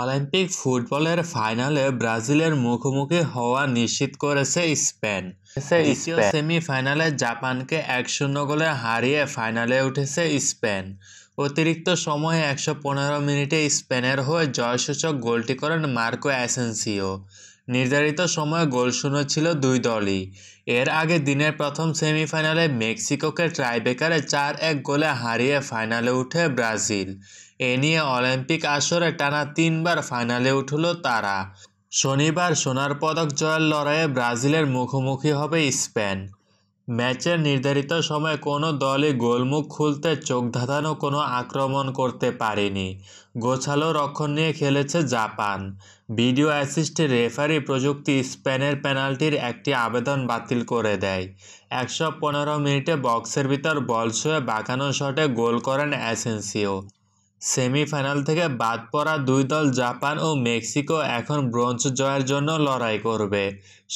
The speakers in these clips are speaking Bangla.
অলিম্পিক ফুটবলের ফাইনালে ব্রাজিলের মুখোমুখি হওয়া নিশ্চিত করেছে স্পেন দ্বিতীয় সেমিফাইনালে জাপানকে এক শূন্য গোলে হারিয়ে ফাইনালে উঠেছে স্পেন অতিরিক্ত সময়ে একশো পনেরো মিনিটে স্পেনের হয়ে জয়সূচক গোলটি করেন মার্কো অ্যাসেন্সিও নির্ধারিত সময়ে গোল শূন্য ছিল দুই দলই এর আগে দিনের প্রথম সেমিফাইনালে মেক্সিকোকে ট্রাইবেকারে চার এক গোলে হারিয়ে ফাইনালে উঠে ব্রাজিল এ নিয়ে অলিম্পিক আসরে টানা তিনবার ফাইনালে উঠল তারা শনিবার সোনার পদক জয়ের লড়াইয়ে ব্রাজিলের মুখোমুখি হবে স্পেন ম্যাচের নির্ধারিত সময় কোনো দলই গোলমুখ খুলতে চোখ ধাঁধানো কোনো আক্রমণ করতে পারেনি গোছালো রক্ষণ নিয়ে খেলেছে জাপান ভিডিও অ্যাসিস্ট রেফারি প্রযুক্তি স্পেনের পেনাল্টির একটি আবেদন বাতিল করে দেয় একশো পনেরো মিনিটে বক্সের ভিতর বল ছুঁয়ে বাঁকানো শটে গোল করেন অ্যাসেন্সিও সেমিফাইনাল থেকে বাদ পড়া দুই দল জাপান ও মেক্সিকো এখন ব্রোঞ্জ জয়ের জন্য লড়াই করবে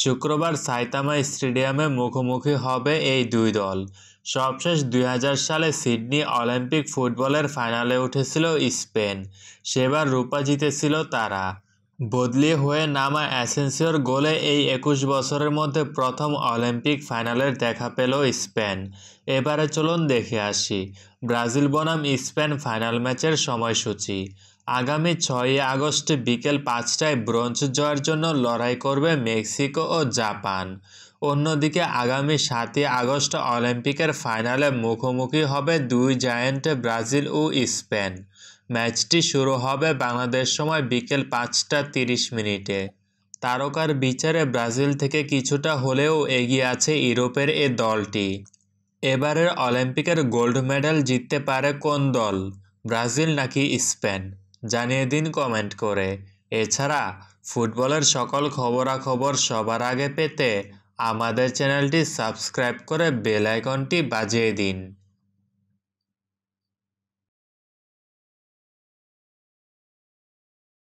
শুক্রবার সাইতামা স্টেডিয়ামে মুখোমুখি হবে এই দুই দল সবশেষ দুই সালে সিডনি অলিম্পিক ফুটবলের ফাইনালে উঠেছিল স্পেন সেবার রূপা জিতেছিল তারা বদলি হয়ে নামা অ্যাসেন্সিওর গোলে এই একুশ বছরের মধ্যে প্রথম অলিম্পিক ফাইনালের দেখা পেল স্পেন এবারে চলুন দেখে আসি ব্রাজিল বনাম স্পেন ফাইনাল ম্যাচের সময়সূচি আগামী ছয়ই আগস্ট বিকেল পাঁচটায় ব্রোঞ্জ জয়ের জন্য লড়াই করবে মেক্সিকো ও জাপান অন্যদিকে আগামী সাতই আগস্ট অলিম্পিকের ফাইনালে মুখোমুখি হবে দুই জায়েন্ট ব্রাজিল ও স্পেন ম্যাচটি শুরু হবে বাংলাদেশ সময় বিকেল পাঁচটা তিরিশ মিনিটে তারকার বিচারে ব্রাজিল থেকে কিছুটা হলেও এগিয়ে আছে ইউরোপের এ দলটি এবারের অলিম্পিকের গোল্ড মেডেল জিততে পারে কোন দল ব্রাজিল নাকি স্পেন জানিয়ে দিন কমেন্ট করে এছাড়া ফুটবলের সকল খবরাখবর সবার আগে পেতে আমাদের চ্যানেলটি সাবস্ক্রাইব করে বেল আইকনটি বাজিয়ে দিন